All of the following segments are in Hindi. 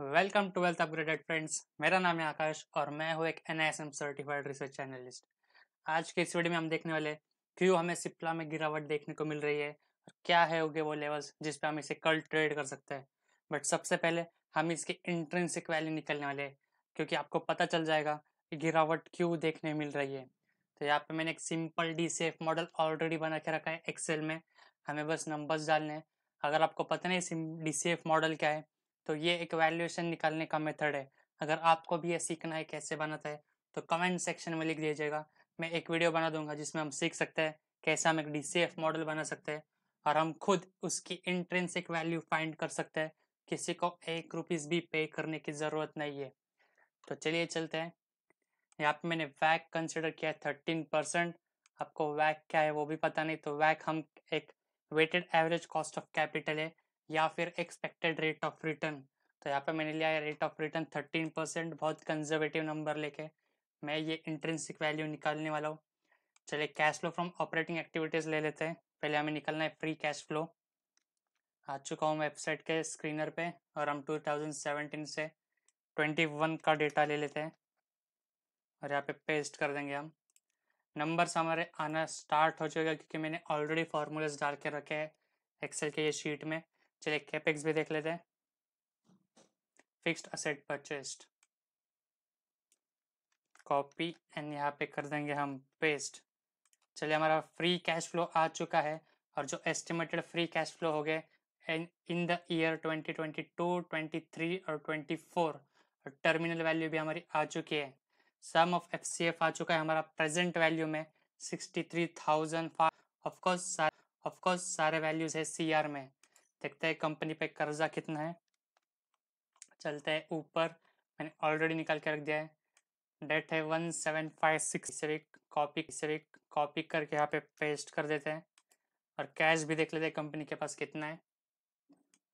वेलकम ट्वेल्थ अपग्रेडेड फ्रेंड्स मेरा नाम है आकाश और मैं हूँ एक N S M certified research analyst आज के इस वीडियो में हम देखने वाले क्यों हमें सिप्ला में गिरावट देखने को मिल रही है और क्या है होगे वो लेवल्स जिस पे हम इसे कल ट्रेड कर सकते हैं बट सबसे पहले हम इसके इंट्रेंसिक वैल्यू निकलने वाले हैं क्योंकि आपको पता चल जाएगा कि गिरावट क्यों देखने मिल रही है तो यहाँ पे मैंने एक simple D safe model already बना के रखा है एक्सेल में हमें बस नंबर्स डालने हैं अगर आपको पता नहीं डी सेफ मॉडल क्या है तो ये एक वैल्यूएशन निकालने का मेथड है अगर आपको भी ये सीखना है कैसे बनाता है तो कमेंट सेक्शन में लिख दीजिएगा मैं एक वीडियो बना दूंगा जिसमें हम सीख सकते हैं कैसे हम एक डी मॉडल बना सकते हैं और हम खुद उसकी इंट्रेंसिक वैल्यू फाइंड कर सकते हैं किसी को एक रुपीज़ भी पे करने की ज़रूरत नहीं है तो चलिए चलते हैं यहाँ पे मैंने वैक कंसिडर किया है थर्टीन परसेंट आपको वैक क्या है वो भी पता नहीं तो वैक हम एक weighted average cost of capital है या फिर एक्सपेक्टेड रेट ऑफ रिटर्न तो यहाँ पे मैंने लिया है rate of return thirteen percent बहुत कंजर्वेटिव नंबर लेके मैं ये इंट्रेंसिक वैल्यू निकालने वाला हूँ चलिए cash flow from operating activities ले लेते हैं पहले हमें निकलना है फ्री कैश फ्लो आ चुका हूँ वेबसाइट के स्क्रीनर पे और हम 2017 से 21 का डेटा ले लेते हैं और यहाँ पे पेस्ट कर देंगे हम नंबर्स हमारे आना स्टार्ट हो जाएगा क्योंकि मैंने ऑलरेडी फार्मूलाज डाल के रखे हैं एक्सेल के ये शीट में चलिए कैपेक्स भी देख लेते हैं fixed asset purchased copy and यहाँ पे कर देंगे हम पेस्ट चलिए हमारा फ्री कैश फ्लो आ चुका है और जो एस्टिमेटेड फ्री कैश फ्लो हो गए इन द ईयर 2022, 23 और 24 और टर्मिनल वैल्यू भी हमारी आ चुकी है सम ऑफ एफसीएफ आ चुका है हमारा प्रेजेंट वैल्यू में 63,000 ऑफ कोर्स ऑफ कोर्स सारे वैल्यूज है सीआर में देखते हैं कंपनी पे कर्जा कितना है चलते हैं ऊपर मैंने ऑलरेडी निकाल के रख दिया है डेट है वन सेवन फाइव सिक्स से भी कॉपी से भी कॉपी करके यहाँ पे पेस्ट कर देते हैं और कैश भी देख लेते हैं कंपनी के पास कितना है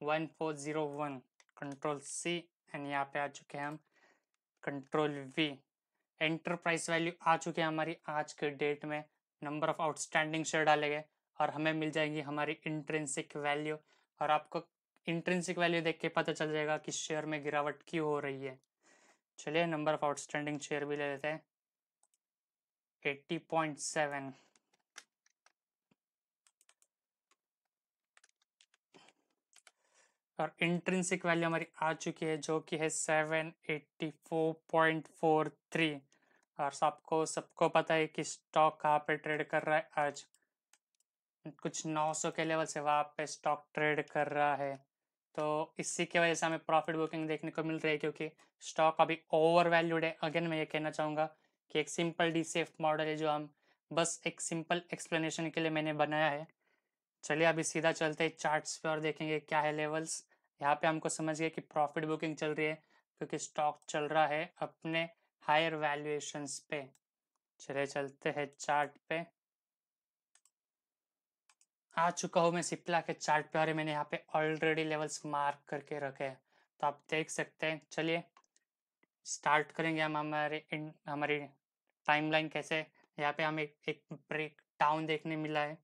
one four zero one control C and यहाँ पे आ चुके हैं हम कंट्रोल वी एंटरप्राइज वैल्यू आ चुके हैं हमारी आज के डेट में नंबर ऑफ आउटस्टैंडिंग शेयर डाले गए और हमें मिल जाएंगी हमारी इंट्रेंसिक वैल्यू और आपको इंट्रेंसिक वैल्यू देख के पता चल जाएगा कि शेयर में गिरावट क्यों हो रही है चलिए नंबर ऑफ आउटस्टैंडिंग शेयर भी ले लेते हैं और इंट्रेंसिक वैल्यू हमारी आ चुकी है जो कि है seven eighty four four point three और सबको सबको पता है कि स्टॉक कहाँ पे ट्रेड कर रहा है आज कुछ 900 के लेवल से वहाँ पे स्टॉक ट्रेड कर रहा है तो इसी की वजह से हमें प्रॉफिट बुकिंग देखने को मिल रही है क्योंकि स्टॉक अभी ओवर वैल्यूड है अगेन मैं ये कहना चाहूँगा कि एक सिंपल डी मॉडल है जो हम बस एक सिंपल एक्सप्लेनेशन के लिए मैंने बनाया है चलिए अभी सीधा चलते हैं चार्ट्स पे और देखेंगे क्या है लेवल्स यहाँ पे हमको समझ गया कि प्रॉफिट बुकिंग चल रही है क्योंकि स्टॉक चल रहा है अपने हायर वैल्यूएशंस पे चले चलते हैं चार्ट पे आ चुका हूँ मैं सिप्ला के चार्ट पे और मैंने यहाँ पे ऑलरेडी लेवल्स मार्क करके रखे हैं तो आप देख सकते हैं चलिए स्टार्ट करेंगे हम हमारे हमारी टाइमलाइन कैसे यहाँ पे हमें एक ब्रेक डाउन देखने मिला है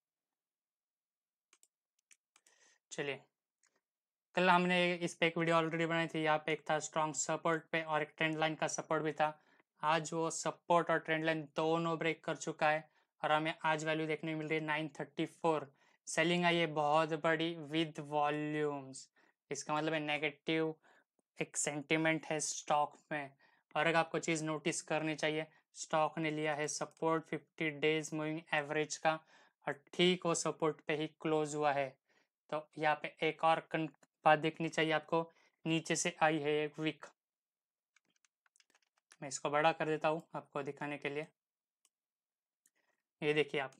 चलिए कल हमने इस पे एक वीडियो ऑलरेडी बनाई थी यहाँ पे एक था स्ट्रॉन्ग सपोर्ट पे और एक ट्रेंड लाइन का सपोर्ट भी था आज वो सपोर्ट और ट्रेंड लाइन दोनों ब्रेक कर चुका है और हमें आज वैल्यू देखने मिल रही है नाइन थर्टी फोर सेलिंग आई है बहुत बड़ी विद वॉल्यूम्स इसका मतलब है नेगेटिव एक सेंटिमेंट है स्टॉक में और अगर आपको चीज़ नोटिस करनी चाहिए स्टॉक ने लिया है support fifty days moving average का और ठीक वो सपोर्ट पे ही क्लोज हुआ है तो यहाँ पे एक और बात देखनी चाहिए आपको नीचे से आई है एक वीक मैं इसको बड़ा कर देता हूँ आपको दिखाने के लिए ये देखिए आप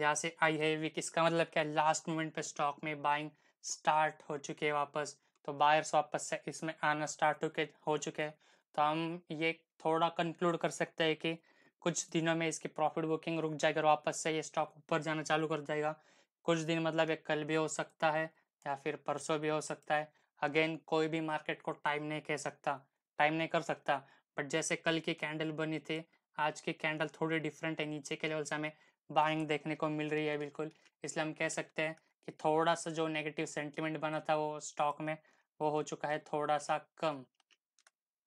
यहाँ से आई है वीक इसका मतलब क्या लास्ट मोमेंट पे स्टॉक में बाइंग स्टार्ट हो चुकी है वापस तो बायर्स वापस से इसमें आना स्टार्ट हो हो चुके हैं तो हम ये थोड़ा कंक्लूड कर सकते हैं कि कुछ दिनों में इसकी प्रॉफिट बुकिंग रुक जाएगी और वापस से ये स्टॉक ऊपर जाना चालू कर जाएगा कुछ दिन मतलब ये कल भी हो सकता है या फिर परसों भी हो सकता है अगेन कोई भी मार्केट को टाइम नहीं कह सकता टाइम नहीं कर सकता बट जैसे कल की कैंडल बनी थी आज की कैंडल थोड़ी डिफरेंट है नीचे के लेवल से हमें बाइंग देखने को मिल रही है बिल्कुल इसलिए हम कह सकते हैं कि थोड़ा सा जो नेगेटिव सेंटिमेंट बना था वो स्टॉक में वो हो चुका है थोड़ा सा कम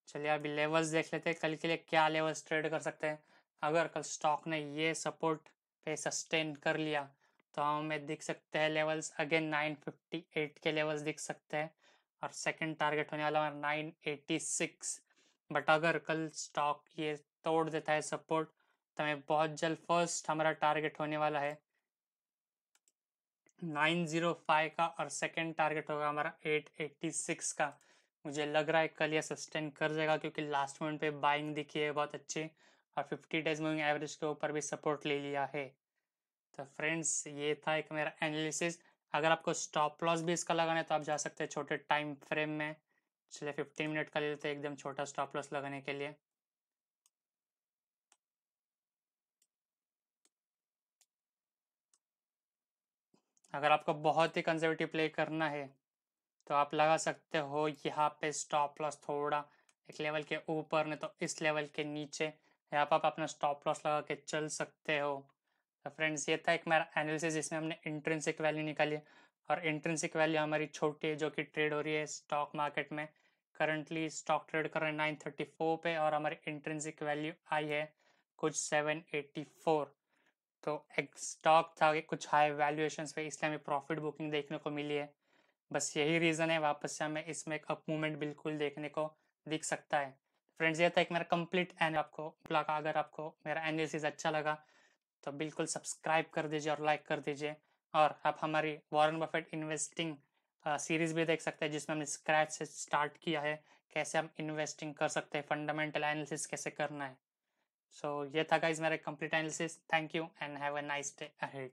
चलिए अभी लेवल्स देख लेते हैं कल के लिए क्या लेवल्स ट्रेड कर सकते हैं अगर कल स्टॉक ने ये सपोर्ट पे सस्टेन कर लिया तो हमें दिख सकते हैं लेवल्स अगेन 958 के लेवल्स दिख सकते हैं और सेकंड टारगेट होने वाला हमारा 986 बट अगर कल स्टॉक ये तोड़ देता है सपोर्ट तो बहुत जल्द फर्स्ट हमारा टारगेट होने वाला है नाइन जीरो फाइव का और सेकंड टारगेट होगा हमारा एट सिक्स का मुझे लग रहा है कल ये सस्टेन कर जाएगा क्योंकि लास्ट मोमेंट पे बाइंग दिखी है बहुत अच्छी और फिफ्टी डेज मूविंग एवरेज के ऊपर भी सपोर्ट ले लिया है तो फ्रेंड्स ये था एक मेरा एनालिसिस अगर आपको स्टॉप लॉस भी इसका लगाना है तो आप जा सकते हैं छोटे टाइम फ्रेम में चलिए फिफ्टीन मिनट का ले लेते हैं एकदम छोटा स्टॉप लॉस लगाने के लिए अगर आपको बहुत ही कंजर्वेटिव प्ले करना है तो आप लगा सकते हो यहाँ पे स्टॉप लॉस थोड़ा एक लेवल के ऊपर नहीं तो इस लेवल के नीचे यहाँ पर आप अपना स्टॉप लॉस लगा के चल सकते हो तो फ्रेंड्स ये था एक मेरा एनालिसिस जिसमें हमने इंट्रेंसिक वैल्यू निकाली और इंट्रेंसिक वैल्यू हमारी छोटी है जो कि ट्रेड हो रही है स्टॉक मार्केट में करंटली स्टॉक ट्रेड कर रहे हैं नाइन थर्टी फोर पे और हमारी इंट्रेंसिक वैल्यू आई है कुछ सेवन एट्टी फोर तो एक स्टॉक था कुछ हाई वैल्यूएशन पे इसलिए हमें प्रॉफिट बुकिंग देखने को मिली है बस यही रीज़न है वापस से हमें इसमें एक अप मूवमेंट बिल्कुल देखने को दिख सकता है फ्रेंड्स ये था एक मेरा कंप्लीट एन आपको ब्लॉग अगर आपको मेरा एनालिसिस अच्छा लगा तो बिल्कुल सब्सक्राइब कर दीजिए और लाइक कर दीजिए और आप हमारी वॉरेन बफेट इन्वेस्टिंग सीरीज़ भी देख सकते हैं जिसमें हमने स्क्रैच से स्टार्ट किया है कैसे हम इन्वेस्टिंग कर सकते हैं फंडामेंटल एनालिसिस कैसे करना है So, yeah, guys, my complete analysis. Thank you and have a nice day ahead.